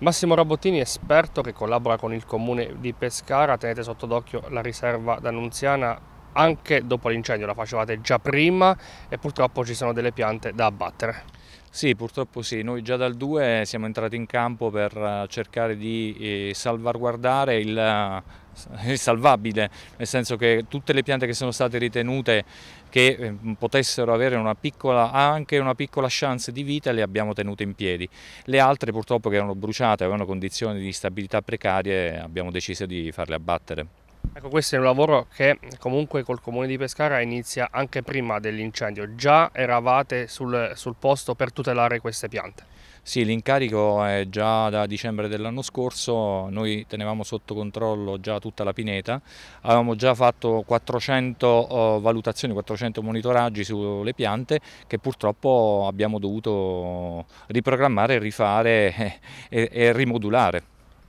Massimo Rabottini, esperto che collabora con il comune di Pescara, tenete sotto d'occhio la riserva d'Annunziana anche dopo l'incendio, la facevate già prima e purtroppo ci sono delle piante da abbattere. Sì, purtroppo sì, noi già dal 2 siamo entrati in campo per eh, cercare di eh, salvaguardare il, eh, il salvabile, nel senso che tutte le piante che sono state ritenute che potessero avere una piccola, anche una piccola chance di vita le abbiamo tenute in piedi. Le altre purtroppo che erano bruciate, avevano condizioni di stabilità precarie, abbiamo deciso di farle abbattere. Ecco, questo è un lavoro che comunque col comune di Pescara inizia anche prima dell'incendio. Già eravate sul, sul posto per tutelare queste piante? Sì, l'incarico è già da dicembre dell'anno scorso, noi tenevamo sotto controllo già tutta la pineta, avevamo già fatto 400 eh, valutazioni, 400 monitoraggi sulle piante che purtroppo abbiamo dovuto riprogrammare, rifare eh, e, e rimodulare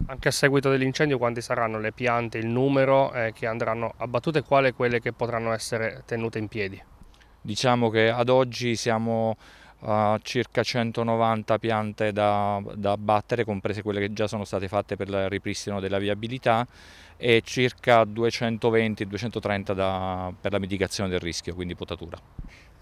anche a seguito dell'incendio quante saranno le piante, il numero eh, che andranno abbattute e quale quelle che potranno essere tenute in piedi? Diciamo che ad oggi siamo a circa 190 piante da, da abbattere, comprese quelle che già sono state fatte per il ripristino della viabilità e circa 220-230 per la mitigazione del rischio, quindi potatura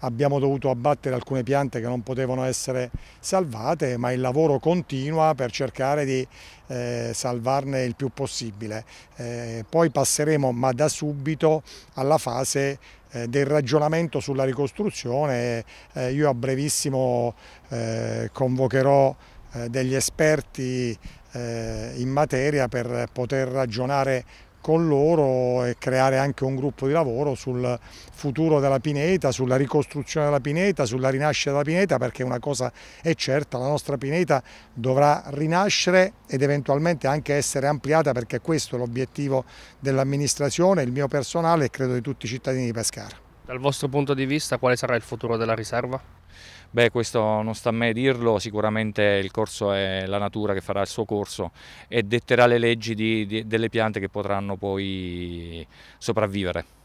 abbiamo dovuto abbattere alcune piante che non potevano essere salvate, ma il lavoro continua per cercare di eh, salvarne il più possibile. Eh, poi passeremo, ma da subito, alla fase eh, del ragionamento sulla ricostruzione. Eh, io a brevissimo eh, convocherò eh, degli esperti in materia per poter ragionare con loro e creare anche un gruppo di lavoro sul futuro della pineta, sulla ricostruzione della pineta, sulla rinascita della pineta perché una cosa è certa, la nostra pineta dovrà rinascere ed eventualmente anche essere ampliata perché questo è l'obiettivo dell'amministrazione, il mio personale e credo di tutti i cittadini di Pescara. Dal vostro punto di vista quale sarà il futuro della riserva? Beh, questo non sta a me dirlo, sicuramente il corso è la natura che farà il suo corso e detterà le leggi di, di, delle piante che potranno poi sopravvivere.